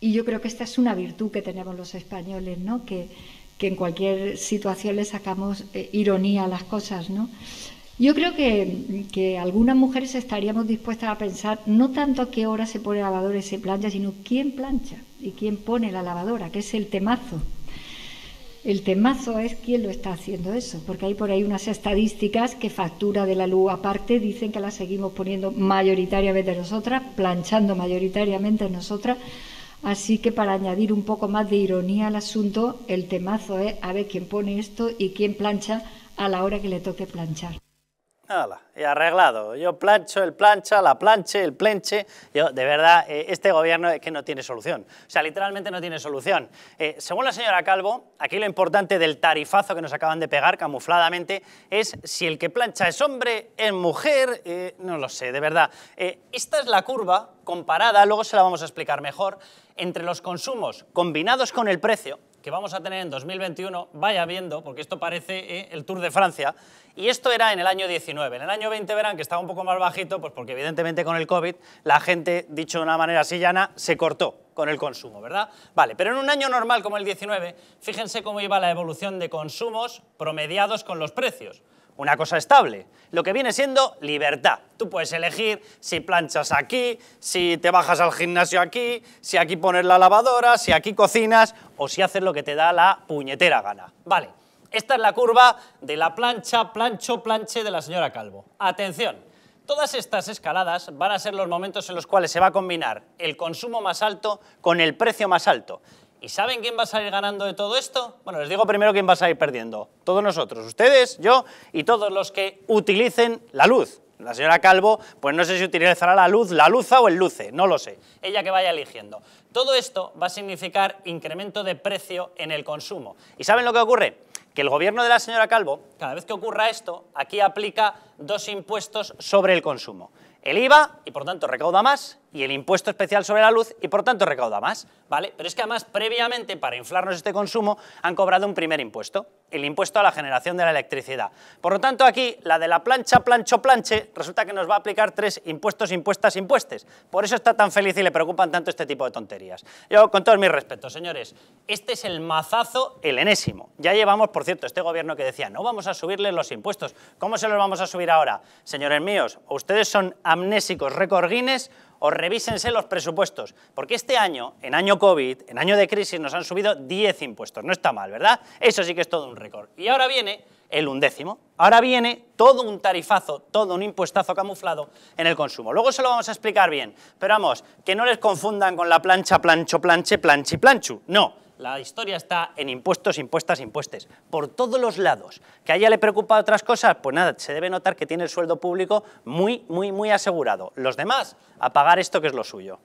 Y yo creo que esta es una virtud que tenemos los españoles, ¿no? Que, en cualquier situación le sacamos eh, ironía a las cosas, ¿no? Yo creo que, algunas mujeres estaríamos dispuestas a pensar no tanto a qué hora se pone la lavadora y se plancha, sino quién plancha y quién pone la lavadora, que es el temazo. El temazo es quién lo está haciendo eso, porque hay por ahí unas estadísticas que factura de la luz aparte, dicen que la seguimos poniendo mayoritariamente nosotras, planchando mayoritariamente nosotras, Así que para añadir un poco más de ironía al asunto, el temazo es a ver quién pone esto y quién plancha a la hora que le toque planchar. Hola, y arreglado. Yo plancho, el plancha, la planche, el plenche. Yo, de verdad, eh, este gobierno es que no tiene solución. O sea, literalmente no tiene solución. Eh, según la señora Calvo, aquí lo importante del tarifazo que nos acaban de pegar camufladamente es si el que plancha es hombre, es mujer, eh, no lo sé, de verdad. esta es la curva comparada, luego se la vamos a explicar mejor, entre los consumos combinados con el precio que vamos a tener en 2021, vaya viendo, porque esto parece eh, el Tour de Francia, y esto era en el año 19. En el año 20 verán que estaba un poco más bajito, pues porque evidentemente con el COVID la gente, dicho de una manera así llana, se cortó con el consumo, ¿verdad? Vale, pero en un año normal como el 19, fíjense cómo iba la evolución de consumos promediados con los precios una cosa estable, lo que viene siendo libertad. Tú puedes elegir si planchas aquí, si te bajas al gimnasio aquí, si aquí pones la lavadora, si aquí cocinas o si haces lo que te da la puñetera gana. Vale, esta es la curva de la plancha, plancho, planche de la señora Calvo. Atención, todas estas escaladas van a ser los momentos en los cuales se va a combinar el consumo más alto con el precio más alto. ¿Y saben quién va a salir ganando de todo esto? Bueno, les digo primero quién va a salir perdiendo. Todos nosotros, ustedes, yo y todos los que utilicen la luz. La señora Calvo, pues no sé si utilizará la luz, la luza o el luce, no lo sé. Ella que vaya eligiendo. Todo esto va a significar incremento de precio en el consumo. ¿Y saben lo que ocurre? que el gobierno de la señora Calvo, cada vez que ocurra esto, aquí aplica dos impuestos sobre el consumo. El IVA, y por tanto recauda más, y el impuesto especial sobre la luz y por tanto recauda más, ¿vale? Pero es que además previamente para inflarnos este consumo han cobrado un primer impuesto, el impuesto a la generación de la electricidad. Por lo tanto aquí la de la plancha, plancho, planche resulta que nos va a aplicar tres impuestos, impuestas, impuestes. Por eso está tan feliz y le preocupan tanto este tipo de tonterías. Yo con todos mis respetos, señores, este es el mazazo, el enésimo. Ya llevamos, por cierto, este gobierno que decía no vamos a subirle los impuestos. ¿Cómo se los vamos a subir ahora? Señores míos, o ustedes son amnésicos recorguines, o revísense los presupuestos, porque este año, en año COVID, en año de crisis, nos han subido 10 impuestos, no está mal, ¿verdad? Eso sí que es todo un récord. Y ahora viene el undécimo, ahora viene todo un tarifazo, todo un impuestazo camuflado en el consumo. Luego se lo vamos a explicar bien, pero vamos, que no les confundan con la plancha, plancho, planche, planchi, planchu, no la historia está en impuestos, impuestas, impuestos por todos los lados. ¿Que haya le preocupa otras cosas? Pues nada, se debe notar que tiene el sueldo público muy, muy, muy asegurado. Los demás, a pagar esto que es lo suyo.